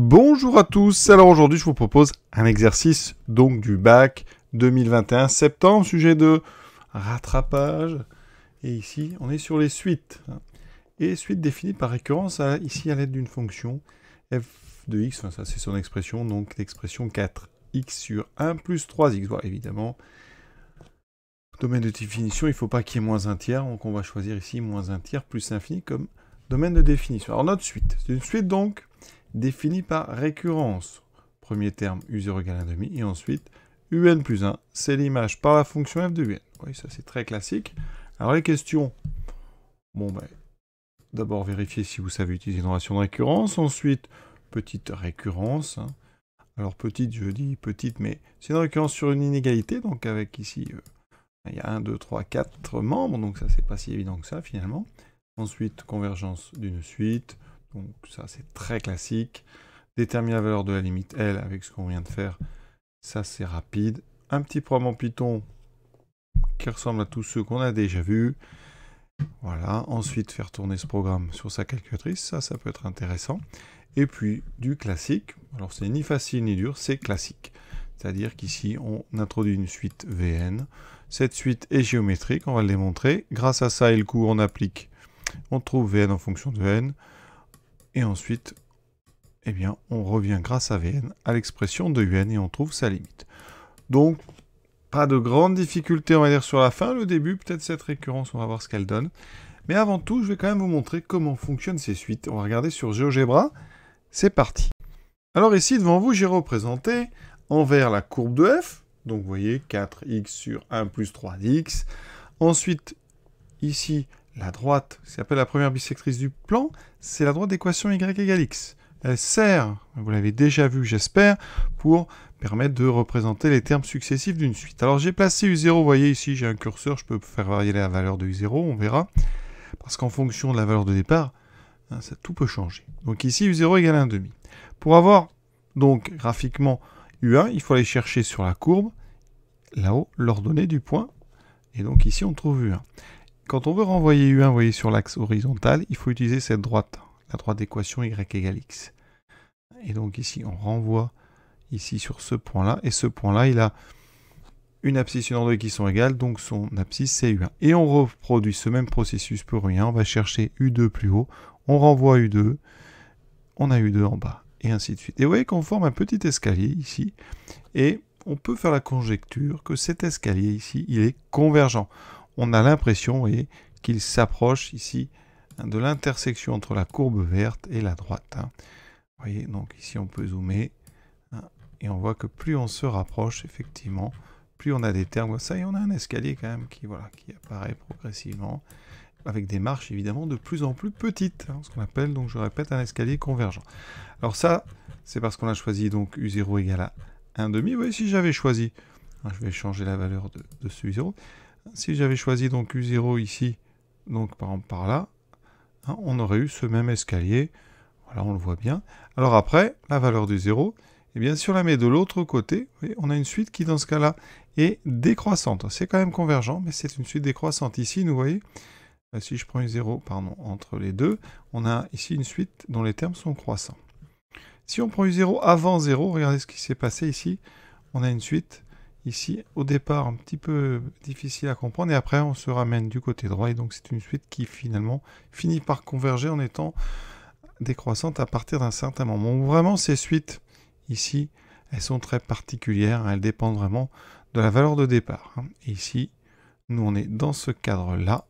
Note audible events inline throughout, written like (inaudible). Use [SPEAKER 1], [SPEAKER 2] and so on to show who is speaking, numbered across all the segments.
[SPEAKER 1] Bonjour à tous, alors aujourd'hui je vous propose un exercice donc du bac 2021 septembre, sujet de rattrapage, et ici on est sur les suites, et suite définie par récurrence ici à l'aide d'une fonction f de x, ça c'est son expression, donc l'expression 4x sur 1 plus 3x, voilà, évidemment, domaine de définition, il ne faut pas qu'il y ait moins un tiers, donc on va choisir ici moins un tiers plus infini comme domaine de définition. Alors notre suite, c'est une suite donc définie par récurrence. Premier terme, u0 égale 1,5, et ensuite, un plus 1, c'est l'image par la fonction f de un. Oui, ça c'est très classique. Alors les questions, bon ben, d'abord vérifier si vous savez utiliser une relation de récurrence, ensuite, petite récurrence, hein. alors petite, je dis petite, mais c'est une récurrence sur une inégalité, donc avec ici, euh, il y a 1, 2, 3, 4 membres, donc ça c'est pas si évident que ça finalement. Ensuite, convergence d'une suite, donc ça, c'est très classique. déterminer la valeur de la limite L avec ce qu'on vient de faire. Ça, c'est rapide. Un petit programme en Python qui ressemble à tous ceux qu'on a déjà vus. Voilà. Ensuite, faire tourner ce programme sur sa calculatrice. Ça, ça peut être intéressant. Et puis, du classique. Alors, c'est ni facile ni dur, c'est classique. C'est-à-dire qu'ici, on introduit une suite VN. Cette suite est géométrique, on va le démontrer. Grâce à ça et le coup, on applique. On trouve VN en fonction de N. Et ensuite, eh bien, on revient grâce à Vn à l'expression de un et on trouve sa limite. Donc, pas de grande difficulté, on va dire, sur la fin. Le début, peut-être cette récurrence, on va voir ce qu'elle donne. Mais avant tout, je vais quand même vous montrer comment fonctionnent ces suites. On va regarder sur GeoGebra. C'est parti. Alors ici, devant vous, j'ai représenté envers la courbe de f. Donc, vous voyez, 4x sur 1 plus 3x. Ensuite, ici, la droite, c'est appelé la première bisectrice du plan, c'est la droite d'équation y égale x. Elle sert, vous l'avez déjà vu j'espère, pour permettre de représenter les termes successifs d'une suite. Alors j'ai placé U0, vous voyez ici j'ai un curseur, je peux faire varier la valeur de U0, on verra. Parce qu'en fonction de la valeur de départ, hein, ça, tout peut changer. Donc ici U0 égale 1,5. Pour avoir donc graphiquement U1, il faut aller chercher sur la courbe, là-haut, l'ordonnée du point. Et donc ici on trouve U1. Quand on veut renvoyer U1 voyez, sur l'axe horizontal, il faut utiliser cette droite, la droite d'équation Y égale X. Et donc ici, on renvoie ici sur ce point-là, et ce point-là, il a une abscisse et une ordonnée qui sont égales, donc son abscisse c'est U1. Et on reproduit ce même processus pour U1, on va chercher U2 plus haut, on renvoie U2, on a U2 en bas, et ainsi de suite. Et vous voyez qu'on forme un petit escalier ici, et on peut faire la conjecture que cet escalier ici, il est convergent on a l'impression qu'il s'approche ici hein, de l'intersection entre la courbe verte et la droite. Hein. Vous voyez, donc ici on peut zoomer hein, et on voit que plus on se rapproche, effectivement, plus on a des termes comme ça et on a un escalier quand même qui, voilà, qui apparaît progressivement avec des marches évidemment de plus en plus petites, ce qu'on appelle, donc je répète, un escalier convergent. Alors ça, c'est parce qu'on a choisi donc U0 égale à 1,5. Vous voyez, si j'avais choisi, je vais changer la valeur de, de ce U0, si j'avais choisi donc U0 ici, donc par exemple par là, hein, on aurait eu ce même escalier. Voilà, on le voit bien. Alors après, la valeur du 0, et bien, si on la met de l'autre côté, on a une suite qui, dans ce cas-là, est décroissante. C'est quand même convergent, mais c'est une suite décroissante. Ici, vous voyez, euh, si je prends u 0 pardon, entre les deux, on a ici une suite dont les termes sont croissants. Si on prend U0 avant 0, regardez ce qui s'est passé ici, on a une suite ici. Au départ, un petit peu difficile à comprendre, et après on se ramène du côté droit, et donc c'est une suite qui finalement finit par converger en étant décroissante à partir d'un certain moment. vraiment, ces suites ici, elles sont très particulières, elles dépendent vraiment de la valeur de départ. Hein. ici, nous on est dans ce cadre-là,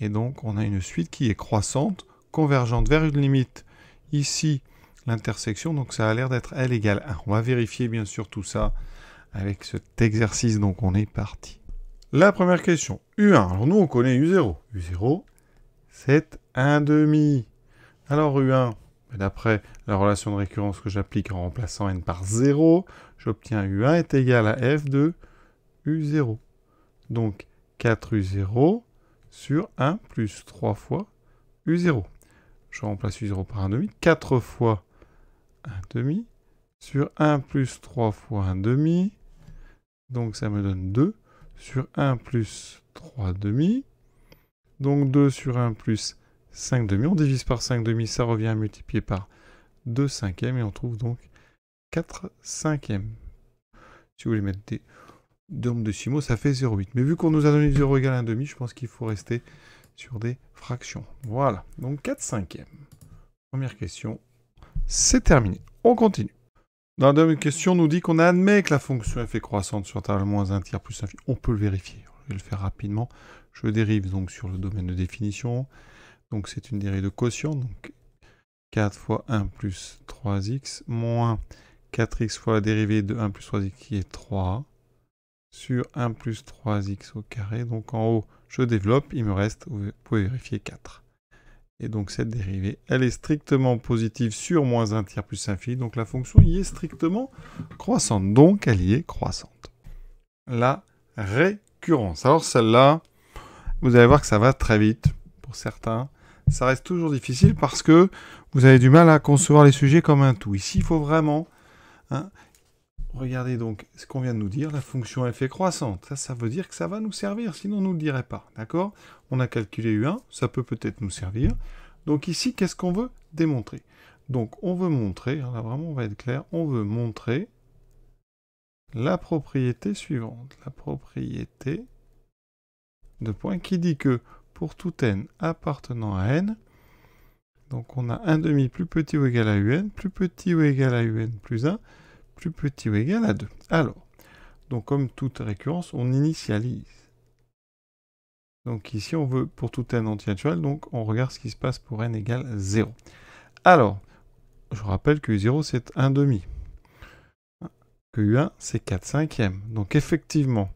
[SPEAKER 1] et donc on a une suite qui est croissante, convergente vers une limite ici, l'intersection, donc ça a l'air d'être L égale 1. On va vérifier bien sûr tout ça avec cet exercice. Donc on est parti. La première question, U1. Alors nous on connaît U0. U0, c'est 1 demi. Alors U1, ben, d'après la relation de récurrence que j'applique en remplaçant n par 0, j'obtiens U1 est égal à f de U0. Donc 4U0 sur 1 plus 3 fois U0. Je remplace U0 par 1 4 fois 1 sur 1 plus 3 fois 1 donc ça me donne 2 sur 1 plus 3 demi. Donc 2 sur 1 plus 5 demi. On divise par 5 demi, ça revient à multiplier par 2 cinquièmes et on trouve donc 4 cinquièmes. Si vous voulez mettre des nombres décimaux, ça fait 0,8. Mais vu qu'on nous a donné 0 égale 1 demi, je pense qu'il faut rester sur des fractions. Voilà, donc 4 cinquièmes. Première question, c'est terminé. On continue. Dans la deuxième question nous dit qu'on admet que la fonction f est croissante sur table moins 1 tiers plus infini. On peut le vérifier. Je vais le faire rapidement. Je dérive donc sur le domaine de définition. Donc c'est une dérive de quotient. Donc 4 fois 1 plus 3x moins 4x fois la dérivée de 1 plus 3x qui est 3 sur 1 plus 3x au carré. Donc en haut, je développe. Il me reste, vous pouvez vérifier 4. Et donc cette dérivée, elle est strictement positive sur moins 1 tiers plus infini. Donc la fonction y est strictement croissante. Donc elle y est croissante. La récurrence. Alors celle-là, vous allez voir que ça va très vite pour certains. Ça reste toujours difficile parce que vous avez du mal à concevoir les sujets comme un tout. Ici, il faut vraiment... Hein, regardez donc ce qu'on vient de nous dire, la fonction f est croissante. Ça, ça veut dire que ça va nous servir, sinon on ne nous le dirait pas. D'accord On a calculé U1, ça peut peut-être nous servir. Donc ici, qu'est-ce qu'on veut démontrer Donc on veut montrer, hein, là vraiment on va être clair, on veut montrer la propriété suivante. La propriété de point qui dit que pour tout n appartenant à n, donc on a 1 demi plus petit ou égal à un, plus petit ou égal à un plus 1, plus petit ou égal à 2. Alors, donc comme toute récurrence, on initialise. Donc ici, on veut pour tout n anti donc on regarde ce qui se passe pour n égale 0. Alors, je rappelle que U0, c'est 1 demi. Que U1, c'est 4 cinquièmes. Donc effectivement,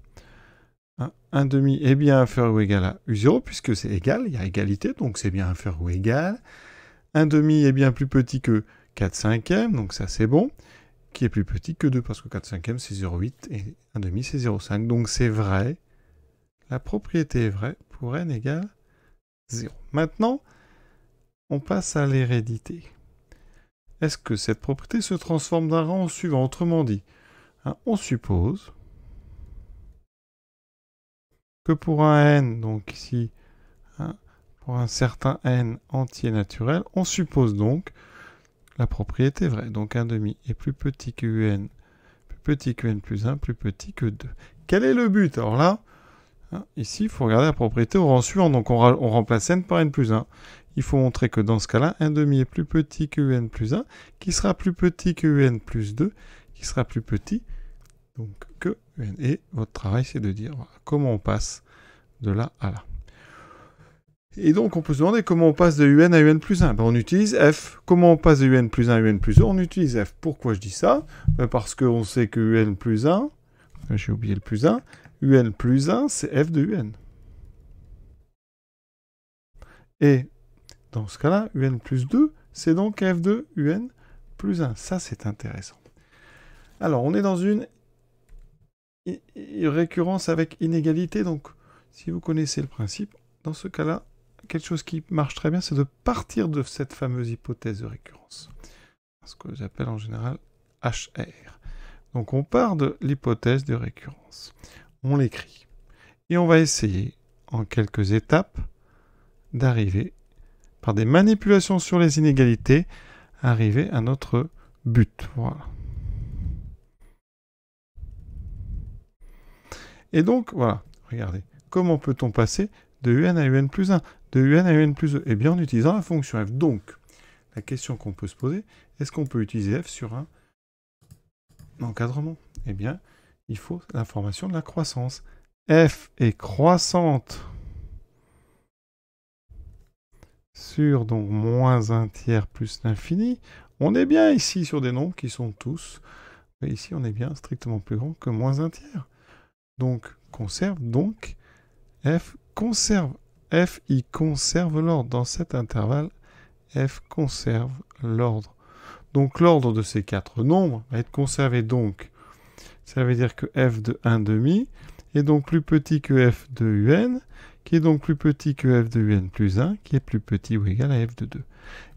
[SPEAKER 1] 1 hein, demi est bien inférieur ou égal à U0, puisque c'est égal, il y a égalité, donc c'est bien inférieur ou égal. 1 demi est bien plus petit que 4 cinquièmes, donc ça c'est bon qui est plus petit que 2, parce que 4 cinquièmes c'est 0,8 et 1 demi c'est 0,5. Donc c'est vrai, la propriété est vraie pour n égale 0. Maintenant, on passe à l'hérédité. Est-ce que cette propriété se transforme d'un rang au suivant Autrement dit, hein, on suppose que pour un n, donc ici, hein, pour un certain n entier naturel, on suppose donc la propriété vraie. Donc 1 demi est plus petit que un, plus petit que n plus 1, plus petit que 2. Quel est le but Alors là, hein, ici, il faut regarder la propriété au rang suivant. Donc on, remplace n par n plus 1. Il faut montrer que dans ce cas-là, 1 demi est plus petit que un plus 1, qui sera plus petit que un plus 2, qui sera plus petit donc que un. Et votre travail, c'est de dire comment on passe de là à là. Et donc, on peut se demander comment on passe de UN à UN plus 1. Ben, on utilise F. Comment on passe de UN plus 1 à UN plus 2 On utilise F. Pourquoi je dis ça ben, Parce qu'on sait que UN plus 1, ben, j'ai oublié le plus 1, UN plus 1, c'est F de UN. Et dans ce cas-là, UN plus 2, c'est donc F de UN plus 1. Ça, c'est intéressant. Alors, on est dans une récurrence avec inégalité. Donc, si vous connaissez le principe, dans ce cas-là, quelque chose qui marche très bien, c'est de partir de cette fameuse hypothèse de récurrence. Ce que j'appelle en général HR. Donc on part de l'hypothèse de récurrence. On l'écrit. Et on va essayer, en quelques étapes, d'arriver, par des manipulations sur les inégalités, à arriver à notre but. Voilà. Et donc, voilà, regardez, comment peut-on passer de UN à UN plus 1 de un à un plus e, Eh bien, en utilisant la fonction f. Donc, la question qu'on peut se poser, est-ce qu'on peut utiliser f sur un encadrement Eh bien, il faut l'information de la croissance. f est croissante sur donc moins un tiers plus l'infini. On est bien ici sur des nombres qui sont tous, mais ici on est bien strictement plus grand que moins un tiers. Donc, conserve donc, f conserve F, il conserve l'ordre. Dans cet intervalle, F conserve l'ordre. Donc l'ordre de ces quatre nombres va être conservé donc. Ça veut dire que F de 1,5 est donc plus petit que F de UN, qui est donc plus petit que F de UN plus 1, qui est plus petit ou égal à F de 2.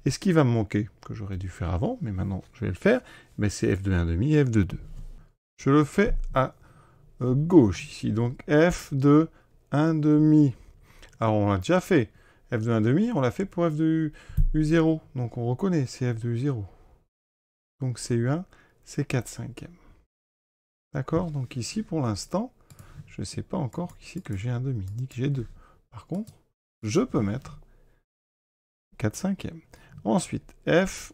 [SPEAKER 1] Et ce qui va me manquer, que j'aurais dû faire avant, mais maintenant je vais le faire, ben, c'est F de 1,5 et F de 2. Je le fais à euh, gauche ici, donc F de 1,5 alors ah, on l'a déjà fait. f de 1,5, on l'a fait pour f de U0. Donc on reconnaît, c'est f de U0. Donc CU1, c'est 4 cinquièmes. D'accord Donc ici, pour l'instant, je ne sais pas encore ici que j'ai 1,5, ni que j'ai 2. Par contre, je peux mettre 4 cinquièmes. Ensuite, F,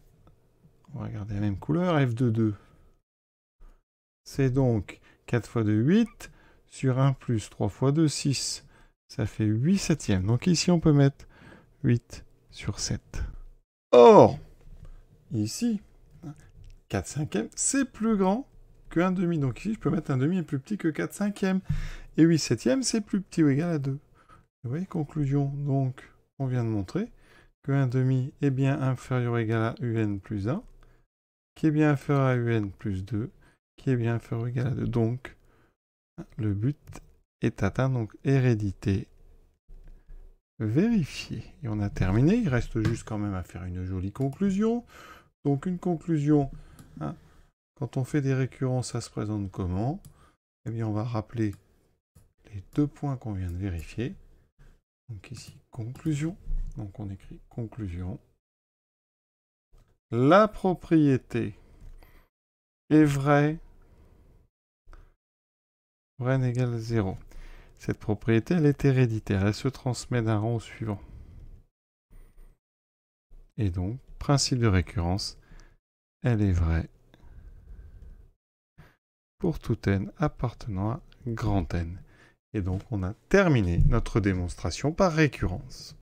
[SPEAKER 1] on va regarder la même couleur, F de 2. C'est donc 4 fois 2, 8, sur 1 plus 3 fois 2, 6 ça fait 8 septièmes. Donc ici, on peut mettre 8 sur 7. Or, ici, 4 cinquièmes, c'est plus grand que 1 demi. Donc ici, je peux mettre 1 demi est plus petit que 4 cinquièmes. Et 8 septièmes, c'est plus petit ou égal à 2. Vous voyez, conclusion, donc, on vient de montrer que 1 demi est bien inférieur ou égal à un plus 1, qui est bien inférieur à un plus 2, qui est bien inférieur ou égal à 2. Donc, le but est atteint, donc hérédité vérifié. Et on a terminé, il reste juste quand même à faire une jolie conclusion. Donc une conclusion, hein. quand on fait des récurrences, ça se présente comment Eh bien on va rappeler les deux points qu'on vient de vérifier. Donc ici, conclusion. Donc on écrit conclusion. La propriété est vraie. Vraie égale 0. Cette propriété, elle est héréditaire, elle se transmet d'un rang au suivant. Et donc, principe de récurrence, elle est vraie pour tout n appartenant à grand N. Et donc, on a terminé notre démonstration par récurrence.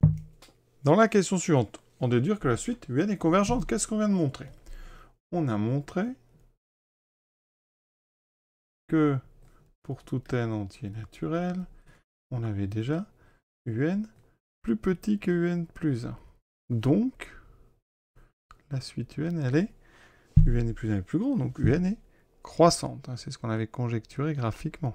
[SPEAKER 1] Dans la question suivante, on déduit que la suite UN est convergente. Qu'est-ce qu'on vient de montrer On a montré que pour tout n entier naturel, on avait déjà un plus petit que un plus 1. Donc, la suite un, elle est un est plus plus grand, donc un est croissante. Hein, c'est ce qu'on avait conjecturé graphiquement.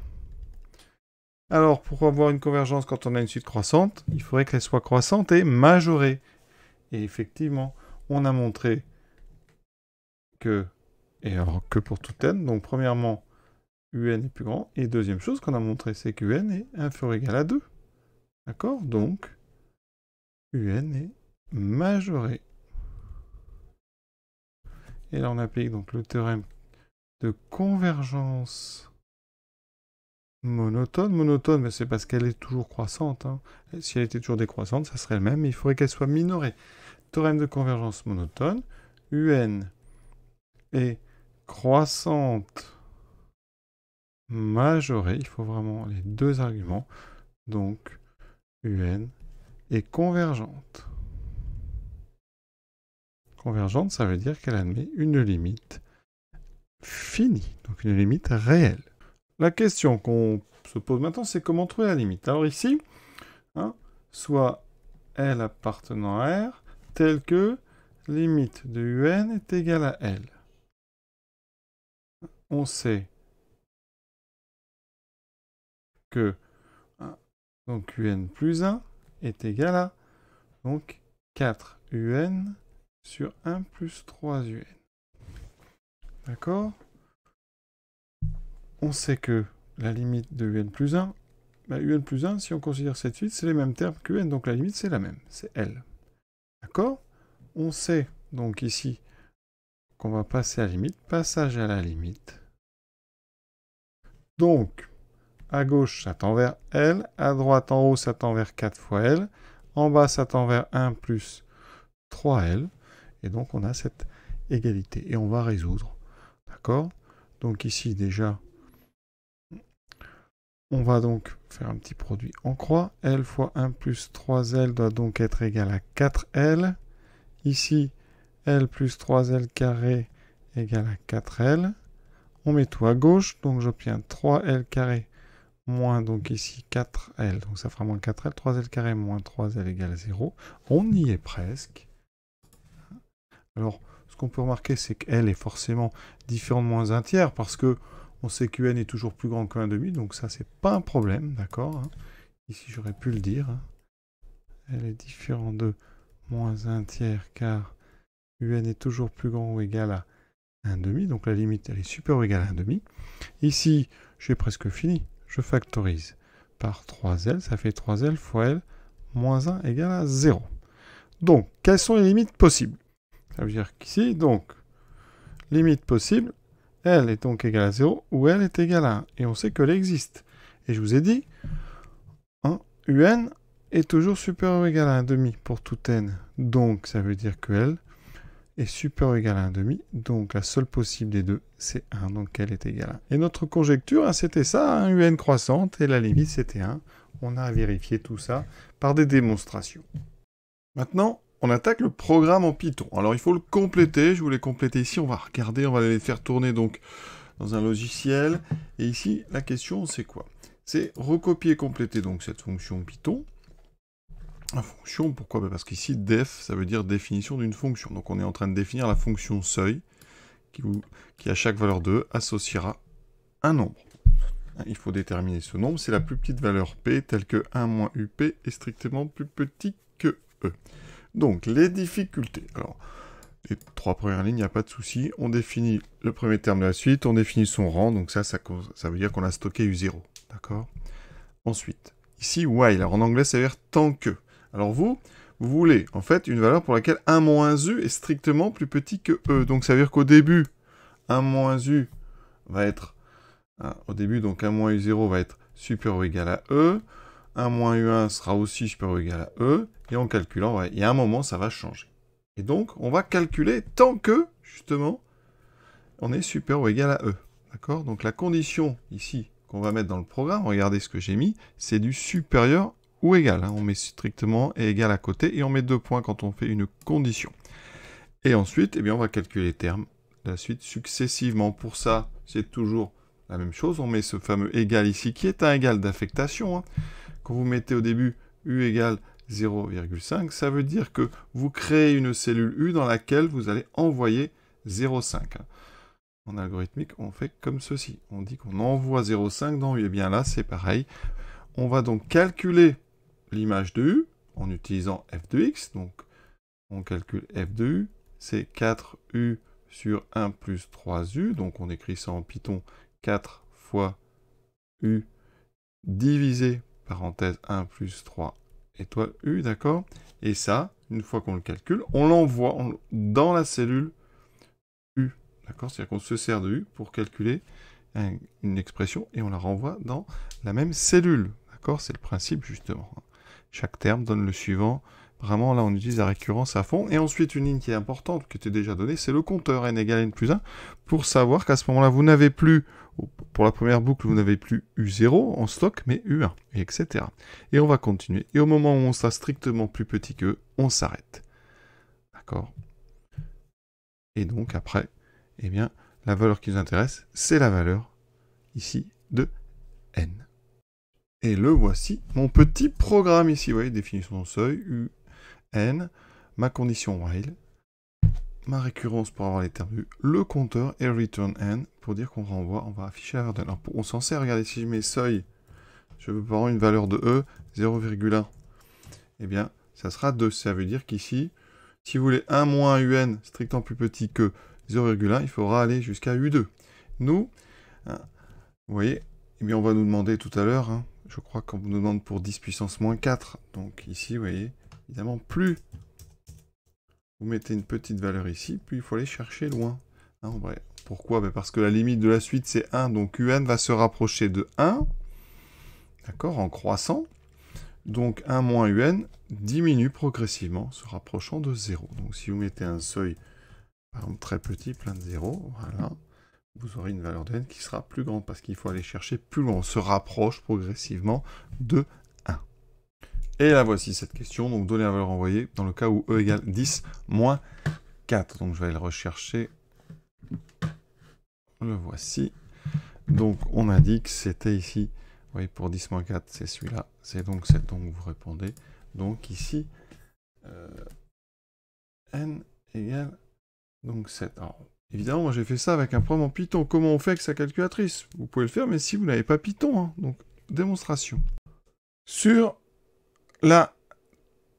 [SPEAKER 1] Alors, pour avoir une convergence quand on a une suite croissante, il faudrait qu'elle soit croissante et majorée. Et effectivement, on a montré que, et alors que pour tout n, donc premièrement, UN est plus grand. Et deuxième chose qu'on a montré, c'est que UN est inférieur égal à 2. D'accord Donc, UN est majoré. Et là, on applique donc le théorème de convergence monotone. Monotone, mais c'est parce qu'elle est toujours croissante. Hein. Si elle était toujours décroissante, ça serait le même, mais il faudrait qu'elle soit minorée. Théorème de convergence monotone, UN est croissante majoré, il faut vraiment les deux arguments, donc UN est convergente. Convergente, ça veut dire qu'elle admet une limite finie, donc une limite réelle. La question qu'on se pose maintenant, c'est comment trouver la limite. Alors ici, hein, soit L appartenant à R, telle que limite de UN est égale à L. On sait que donc un plus 1 est égal à donc 4 un sur 1 plus 3 un. D'accord On sait que la limite de un plus 1, bah ben, un plus 1, si on considère cette suite, c'est les mêmes termes que un, donc la limite c'est la même, c'est L. D'accord On sait donc ici qu'on va passer à la limite, passage à la limite. Donc, à gauche, ça tend vers L. À droite, en haut, ça tend vers 4 fois L. En bas, ça tend vers 1 plus 3L. Et donc, on a cette égalité. Et on va résoudre. D'accord Donc ici, déjà, on va donc faire un petit produit en croix. L fois 1 plus 3L doit donc être égal à 4L. Ici, L plus 3L carré égale à 4L. On met tout à gauche, donc j'obtiens 3L carré moins donc ici 4L, donc ça fera moins 4L, 3L carré moins 3L égale 0. On y est presque. Alors, ce qu'on peut remarquer, c'est que L est forcément différent de moins 1 tiers, parce que on sait que n est toujours plus grand que 1 demi, donc ça, c'est pas un problème, d'accord hein. Ici, j'aurais pu le dire. Elle hein. est différent de moins 1 tiers, car un est toujours plus grand ou égal à 1 demi, donc la limite, elle est supérieure ou égale à 1 demi. Ici, j'ai presque fini je factorise par 3L, ça fait 3L fois L moins 1 égale à 0. Donc, quelles sont les limites possibles Ça veut dire qu'ici, donc, limite possible, L est donc égale à 0 ou L est égale à 1. Et on sait que L existe. Et je vous ai dit, 1 UN est toujours supérieur ou égal à 1 demi pour tout N. Donc, ça veut dire que L est super égal à demi, Donc la seule possible des deux, c'est 1. Donc elle est égale à 1. Et notre conjecture, hein, c'était ça, hein, un UN croissante, et la limite, c'était 1. On a vérifié tout ça par des démonstrations. Maintenant, on attaque le programme en Python. Alors il faut le compléter, je voulais compléter ici, on va regarder, on va aller faire tourner donc dans un logiciel. Et ici, la question, c'est quoi C'est recopier, compléter donc cette fonction Python. La fonction, pourquoi bah, Parce qu'ici, def, ça veut dire définition d'une fonction. Donc on est en train de définir la fonction seuil, qui, à chaque valeur d'e, associera un nombre. Hein, il faut déterminer ce nombre, c'est la plus petite valeur p, telle que 1 moins up est strictement plus petit que e. Donc les difficultés. Alors, les trois premières lignes, il n'y a pas de souci. On définit le premier terme de la suite, on définit son rang, donc ça, ça, ça veut dire qu'on a stocké U0. D'accord Ensuite, ici, while. Alors en anglais, ça veut dire tant que. Alors vous, vous voulez en fait une valeur pour laquelle 1 moins u est strictement plus petit que e. Donc ça veut dire qu'au début, 1 moins u va être... Hein, au début, donc 1 moins u0 va être supérieur ou égal à e. 1 moins u1 sera aussi supérieur ou égal à e. Et en calculant, il y a un moment, ça va changer. Et donc, on va calculer tant que, justement, on est supérieur ou égal à e. D'accord Donc la condition ici qu'on va mettre dans le programme, regardez ce que j'ai mis, c'est du supérieur ou égal. Hein. On met strictement et égal à côté et on met deux points quand on fait une condition. Et ensuite, eh bien, on va calculer les termes de la suite successivement. Pour ça, c'est toujours la même chose. On met ce fameux égal ici qui est un égal d'affectation. Hein. Quand vous mettez au début U égale 0,5, ça veut dire que vous créez une cellule U dans laquelle vous allez envoyer 0,5. Hein. En algorithmique, on fait comme ceci. On dit qu'on envoie 0,5 dans U. Et eh bien là, c'est pareil. On va donc calculer l'image de U en utilisant f de x. Donc, on calcule f de U, c'est 4U sur 1 plus 3U. Donc, on écrit ça en Python 4 fois U divisé parenthèse 1 plus 3 étoile U, d'accord Et ça, une fois qu'on le calcule, on l'envoie dans la cellule U, d'accord C'est-à-dire qu'on se sert de U pour calculer une expression et on la renvoie dans la même cellule, d'accord C'est le principe, justement. Hein. Chaque terme donne le suivant. Vraiment, là, on utilise la récurrence à fond. Et ensuite, une ligne qui est importante, qui était déjà donnée, c'est le compteur n égale n plus 1, pour savoir qu'à ce moment-là, vous n'avez plus, pour la première boucle, vous n'avez plus U0 en stock, mais U1, etc. Et on va continuer. Et au moment où on sera strictement plus petit que, on s'arrête. D'accord Et donc, après, eh bien, la valeur qui nous intéresse, c'est la valeur, ici, de n. Et le voici, mon petit programme ici, vous voyez, définition de seuil, un, N, ma condition while, ma récurrence pour avoir les termes le compteur et return N pour dire qu'on renvoie, on va afficher la valeur. Alors on s'en sert, regardez, si je mets seuil, je veux prendre une valeur de E, 0,1, eh bien ça sera 2. Ça veut dire qu'ici, si vous voulez 1 moins UN strictement plus petit que 0,1, il faudra aller jusqu'à U2. Nous, hein, vous voyez, eh bien on va nous demander tout à l'heure, hein, je crois qu'on nous demande pour 10 puissance moins 4. Donc ici, vous voyez, évidemment, plus vous mettez une petite valeur ici, plus il faut aller chercher loin. Hein, en vrai. Pourquoi ben Parce que la limite de la suite, c'est 1. Donc un va se rapprocher de 1, d'accord, en croissant. Donc 1 moins un diminue progressivement, se rapprochant de 0. Donc si vous mettez un seuil, par exemple, très petit, plein de 0, voilà vous aurez une valeur de n qui sera plus grande parce qu'il faut aller chercher plus loin. On se rapproche progressivement de 1. Et là, voici cette question. Donc, donner la valeur envoyée dans le cas où E égale 10 moins 4. Donc, je vais aller le rechercher. Le voici. Donc, on a dit que c'était ici. Vous voyez, pour 10 moins 4, c'est celui-là. C'est donc cette Donc, vous répondez. Donc, ici, euh, n égale donc 7. Alors, Évidemment, moi j'ai fait ça avec un programme en Python. Comment on fait avec sa calculatrice Vous pouvez le faire, mais si vous n'avez pas Python, hein. donc démonstration. Sur la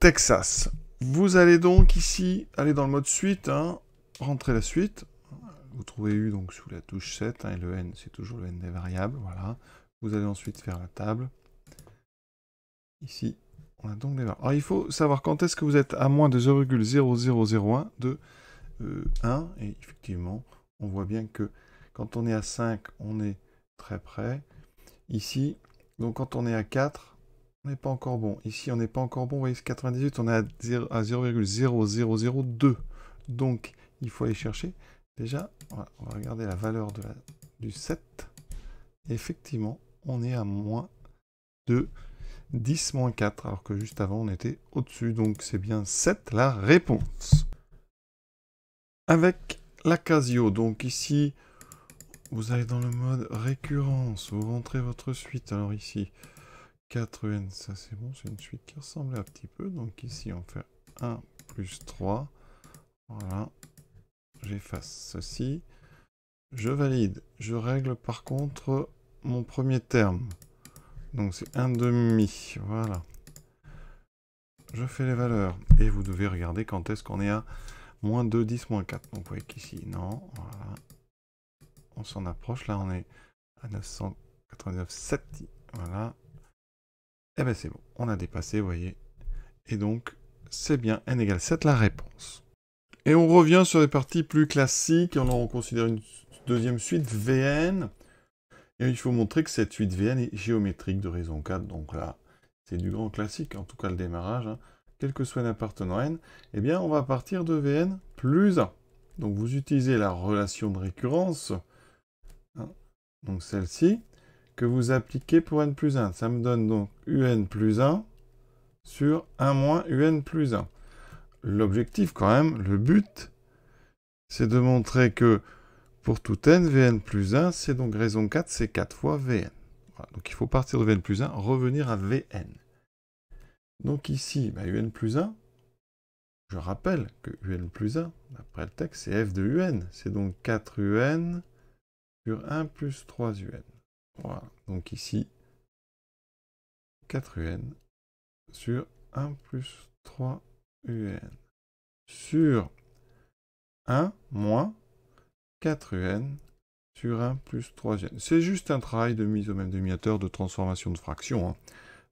[SPEAKER 1] Texas, vous allez donc ici aller dans le mode suite, hein. rentrer la suite. Vous trouvez U donc sous la touche 7, hein, et le N c'est toujours le N des variables, voilà. Vous allez ensuite faire la table. Ici, on a donc des variables. Alors il faut savoir quand est-ce que vous êtes à moins de 0,0001 de 1. Euh, et effectivement, on voit bien que quand on est à 5, on est très près. Ici, donc quand on est à 4, on n'est pas encore bon. Ici, on n'est pas encore bon. Vous voyez, 98, on est à 0,0002. Donc, il faut aller chercher. Déjà, on va regarder la valeur de la, du 7. effectivement, on est à moins de 10 moins 4, alors que juste avant, on était au-dessus. Donc, c'est bien 7 la réponse avec la Casio. Donc ici, vous allez dans le mode récurrence, vous rentrez votre suite. Alors ici, 4N, ça c'est bon, c'est une suite qui ressemblait un petit peu. Donc ici, on fait 1 plus 3. Voilà, j'efface ceci. Je valide. Je règle par contre mon premier terme. Donc c'est 1,5. demi, voilà. Je fais les valeurs. Et vous devez regarder quand est-ce qu'on est à Moins 2, 10, moins 4. Donc vous voyez qu'ici, non. Voilà. On s'en approche. Là, on est à 989,7, Voilà. Et eh bien c'est bon. On a dépassé, vous voyez. Et donc, c'est bien n égale 7 la réponse. Et on revient sur les parties plus classiques. On on considère une deuxième suite, Vn. Et il faut montrer que cette suite Vn est géométrique de raison 4. Donc là, c'est du grand classique, en tout cas le démarrage. Hein quel que soit l'appartenant n, eh bien on va partir de Vn plus 1. Donc vous utilisez la relation de récurrence, hein, donc celle-ci, que vous appliquez pour n plus 1. Ça me donne donc un plus 1 sur 1 moins un plus 1. L'objectif quand même, le but, c'est de montrer que pour tout n, Vn plus 1, c'est donc raison 4, c'est 4 fois Vn. donc il faut partir de Vn plus 1, revenir à Vn. Donc ici, bah, un plus 1, je rappelle que un plus 1, après le texte, c'est f de un. C'est donc 4un sur 1 plus 3un. Voilà, donc ici, 4un sur 1 plus 3un sur 1 moins 4un sur 1 plus 3 un C'est juste un travail de mise au même dénominateur de transformation de fraction. Hein.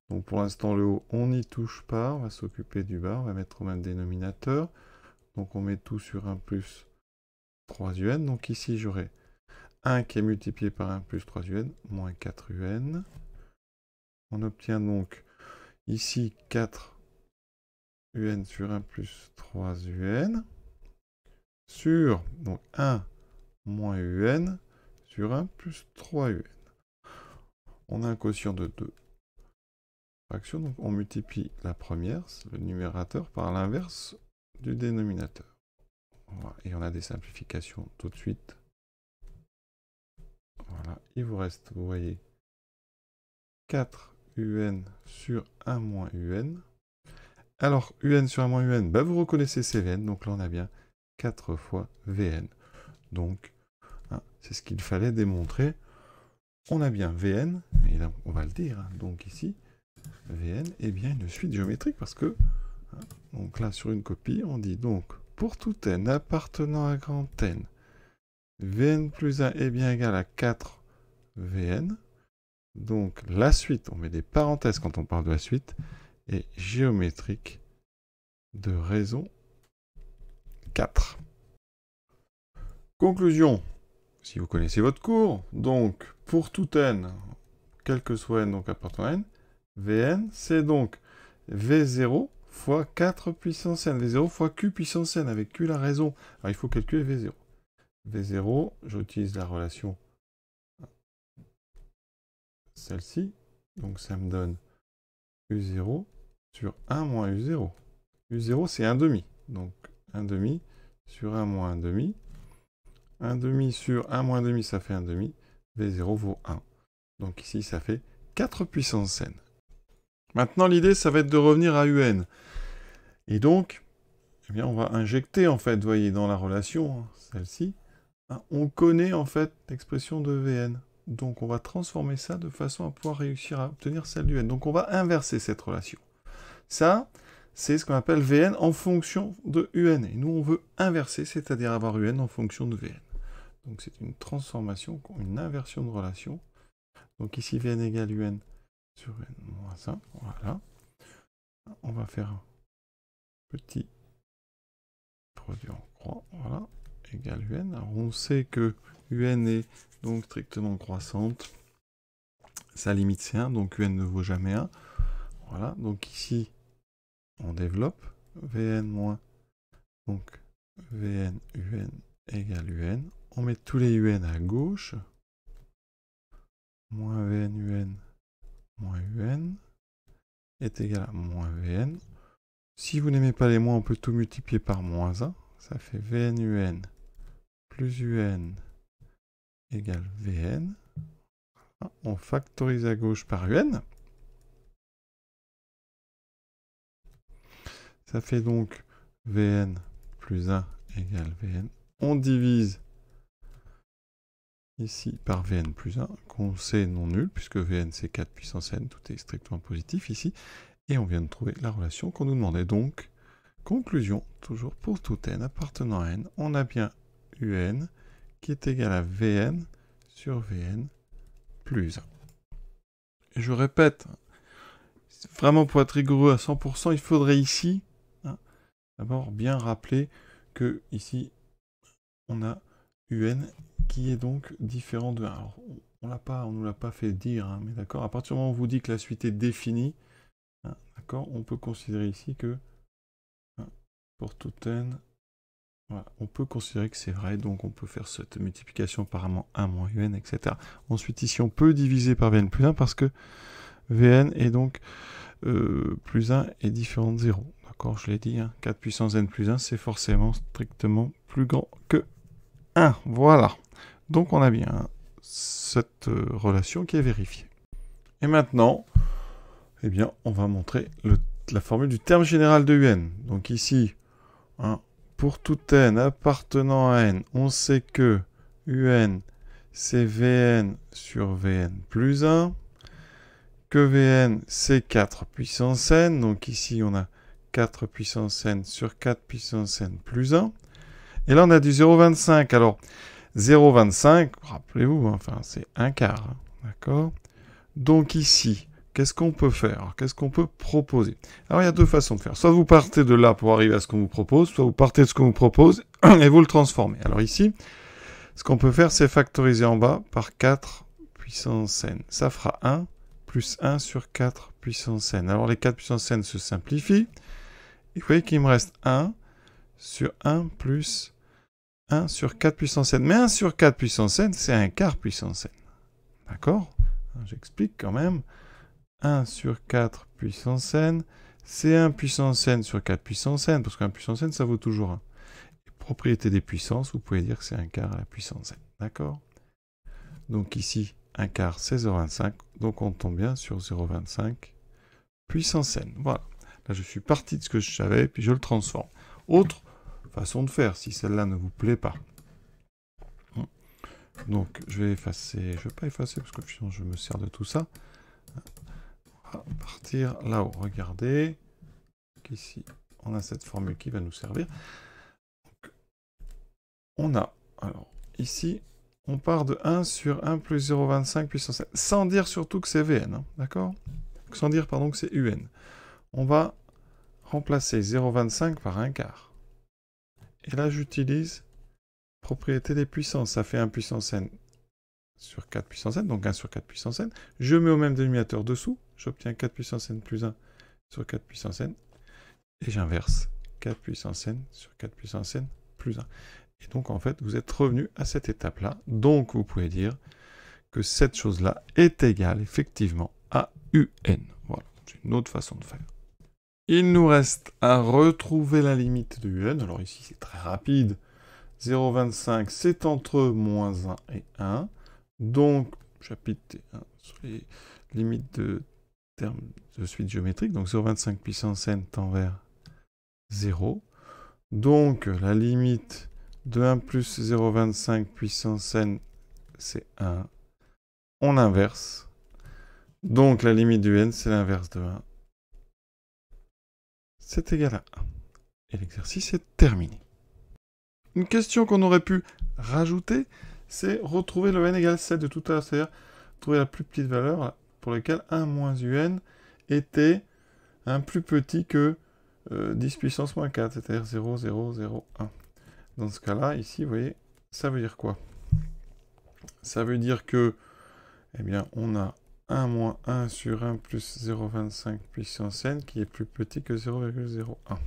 [SPEAKER 1] Donc pour l'instant, le haut, on n'y touche pas. On va s'occuper du bas. On va mettre au même dénominateur. Donc on met tout sur 1 plus 3 UN. Donc ici, j'aurai 1 qui est multiplié par 1 plus 3 UN, moins 4 UN. On obtient donc ici 4 UN sur 1 plus 3 UN sur 1 moins UN sur 1 plus 3 UN. On a un quotient de 2 donc on multiplie la première, le numérateur, par l'inverse du dénominateur. Et on a des simplifications tout de suite. Voilà, il vous reste, vous voyez, 4 un sur 1 moins un. Alors, bah, un sur 1 moins un, vous reconnaissez vn, donc là on a bien 4 fois vn. Donc, hein, c'est ce qu'il fallait démontrer. On a bien vn, et on va le dire, hein, donc ici, Vn est eh bien une suite géométrique parce que, hein, donc là sur une copie, on dit donc pour tout n appartenant à grand n, Vn plus 1 est bien égal à 4 Vn. Donc la suite, on met des parenthèses quand on parle de la suite, est géométrique de raison 4. Conclusion, si vous connaissez votre cours, donc pour tout n, quel que soit n, donc appartenant à n, Vn, c'est donc V0 fois 4 puissance n. V0 fois Q puissance n, avec Q la raison. Alors il faut calculer V0. V0, j'utilise la relation celle-ci. Donc ça me donne U0 sur 1 moins U0. U0 c'est 1 demi. Donc 1 demi sur 1 moins 1 demi. 1 demi sur 1 moins demi ça fait 1 demi. V0 vaut 1. Donc ici ça fait 4 puissance n. Maintenant, l'idée, ça va être de revenir à UN. Et donc, eh bien, on va injecter, en fait, voyez, dans la relation, hein, celle-ci, hein, on connaît, en fait, l'expression de VN. Donc, on va transformer ça de façon à pouvoir réussir à obtenir celle d'UN. Donc, on va inverser cette relation. Ça, c'est ce qu'on appelle VN en fonction de UN. Et nous, on veut inverser, c'est-à-dire avoir UN en fonction de VN. Donc, c'est une transformation, une inversion de relation. Donc, ici, VN égale UN sur moins 1, voilà. On va faire un petit produit en croix, voilà, égal UN. Alors on sait que UN est donc strictement croissante. Sa limite c'est 1, donc UN ne vaut jamais 1. Voilà, donc ici on développe VN moins, donc VN, UN égale UN. On met tous les UN à gauche, moins VN, UN moins un est égal à moins vn. Si vous n'aimez pas les moins, on peut tout multiplier par moins 1. Ça fait vn un plus un égale vn. On factorise à gauche par un. Ça fait donc vn plus 1 égale vn. On divise Ici, par Vn plus 1, qu'on sait non nul, puisque Vn c'est 4 puissance n, tout est strictement positif ici. Et on vient de trouver la relation qu'on nous demandait. Donc, conclusion, toujours pour tout n appartenant à n, on a bien Un qui est égal à Vn sur Vn plus 1. je répète, vraiment pour être rigoureux à 100%, il faudrait ici, hein, d'abord bien rappeler que ici, on a Un qui est donc différent de 1. Alors, on l'a pas, on nous l'a pas fait dire, hein, mais d'accord, à partir du moment où on vous dit que la suite est définie, hein, d'accord, on peut considérer ici que hein, pour tout n, on peut considérer que c'est vrai, donc on peut faire cette multiplication apparemment 1 moins un, etc. Ensuite, ici, on peut diviser par vn plus 1 parce que vn est donc euh, plus 1 est différent de 0. D'accord, je l'ai dit, 4 puissance n plus 1, c'est forcément strictement plus grand que 1. Voilà. Donc on a bien cette euh, relation qui est vérifiée. Et maintenant, eh bien, on va montrer la formule du terme général de UN. Donc ici, hein, pour tout n appartenant à n, on sait que UN c'est Vn sur Vn plus 1, que Vn c'est 4 puissance n, donc ici on a 4 puissance n sur 4 puissance n plus 1, et là on a du 0,25. Alors 0,25, rappelez-vous, hein, enfin c'est un quart, hein, d'accord Donc ici, qu'est-ce qu'on peut faire Qu'est-ce qu'on peut proposer Alors il y a deux façons de faire. Soit vous partez de là pour arriver à ce qu'on vous propose, soit vous partez de ce qu'on vous propose (coughs) et vous le transformez. Alors ici, ce qu'on peut faire, c'est factoriser en bas par 4 puissance n. Ça fera 1 plus 1 sur 4 puissance n. Alors les 4 puissance n se simplifient. Et vous voyez qu'il me reste 1 sur 1 plus 1 sur 4 puissance n. Mais 1 sur 4 puissance n, c'est un quart puissance n. D'accord J'explique quand même. 1 sur 4 puissance n, c'est 1 puissance n sur 4 puissance n, parce qu'un puissance n, ça vaut toujours 1. propriété des puissances, vous pouvez dire que c'est un quart à la puissance n. D'accord Donc ici, un quart, c'est 0,25. Donc on tombe bien sur 0,25 puissance n. Voilà. Là, je suis parti de ce que je savais, puis je le transforme. Autre façon de faire, si celle-là ne vous plaît pas. Hein. Donc, je vais effacer, je vais pas effacer parce que sinon je me sers de tout ça. On va partir là-haut. Regardez Ici on a cette formule qui va nous servir. on a, alors ici, on part de 1 sur 1 plus 0,25 puissance 7, sans dire surtout que c'est VN, hein, d'accord Sans dire, pardon, que c'est UN. On va remplacer 0,25 par un quart. Et là, j'utilise propriété des puissances. Ça fait 1 puissance n sur 4 puissance n, donc 1 sur 4 puissance n. Je mets au même dénominateur dessous. J'obtiens 4 puissance n plus 1 sur 4 puissance n. Et j'inverse 4 puissance n sur 4 puissance n plus 1. Et donc, en fait, vous êtes revenu à cette étape-là. Donc, vous pouvez dire que cette chose-là est égale, effectivement, à un. Voilà, c'est une autre façon de faire. Il nous reste à retrouver la limite de UN. Alors ici, c'est très rapide. 0,25, c'est entre moins 1 et 1. Donc, chapitre 1 sur les limites de termes de suite géométrique. Donc 0,25 puissance n tend vers 0. Donc, la limite de 1 plus 0,25 puissance n, c'est 1. On inverse. Donc, la limite de n, c'est l'inverse de 1 c'est égal à 1. Et l'exercice est terminé. Une question qu'on aurait pu rajouter, c'est retrouver le n égale 7 de tout à l'heure, c'est-à-dire trouver la plus petite valeur pour laquelle 1 moins un était un plus petit que 10 euh, puissance moins 4, c'est-à-dire 0, 0, 0, 1. Dans ce cas-là, ici, vous voyez, ça veut dire quoi Ça veut dire que, eh bien, on a 1 moins 1 sur 1 plus 0,25 puissance n qui est plus petit que 0,01.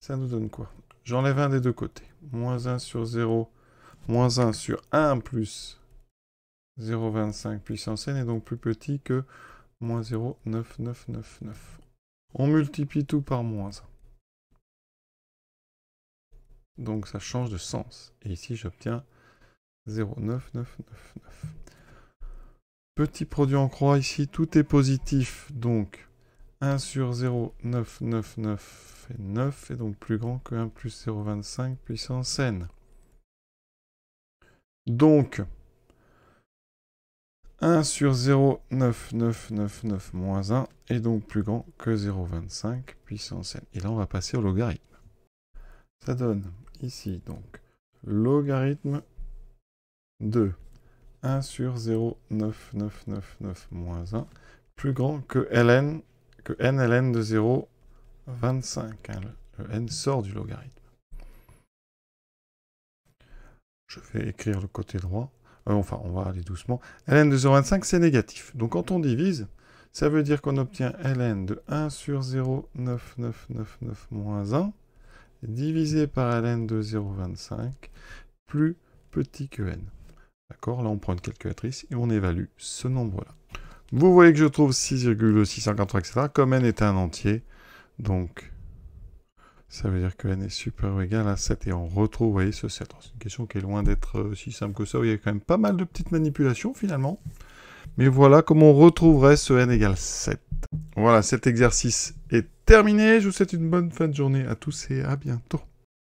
[SPEAKER 1] Ça nous donne quoi J'enlève un des deux côtés. Moins 1 sur 0, moins 1 sur 1 plus 0,25 puissance n est donc plus petit que moins 0,9999. On multiplie tout par moins 1. Donc ça change de sens. Et ici j'obtiens 0,9999. Petit produit en croix ici, tout est positif. Donc 1 sur 0, 9, 9, 9 9 est donc plus grand que 1 plus 0, 25, puissance n. Donc 1 sur 0, 9, 9, 9, 9 moins 1 est donc plus grand que 0, 25, puissance n. Et là, on va passer au logarithme. Ça donne ici donc logarithme 2 1 sur 0,9999 moins 1, plus grand que ln, que n ln de 0,25. Hein, le, n sort du logarithme. Je vais écrire le côté droit. Euh, enfin, on va aller doucement. ln de 0,25, c'est négatif. Donc quand on divise, ça veut dire qu'on obtient ln de 1 sur 0,9999 moins 1 divisé par ln de 0,25 plus petit que n. D'accord Là, on prend une calculatrice et on évalue ce nombre-là. Vous voyez que je trouve 6,653, etc. Comme n est un entier, donc ça veut dire que n est supérieur ou égal à 7. Et on retrouve, vous voyez, ce 7. C'est une question qui est loin d'être euh, si simple que ça. il y a quand même pas mal de petites manipulations, finalement. Mais voilà comment on retrouverait ce n égale 7. Voilà, cet exercice est terminé. Je vous souhaite une bonne fin de journée à tous et à bientôt.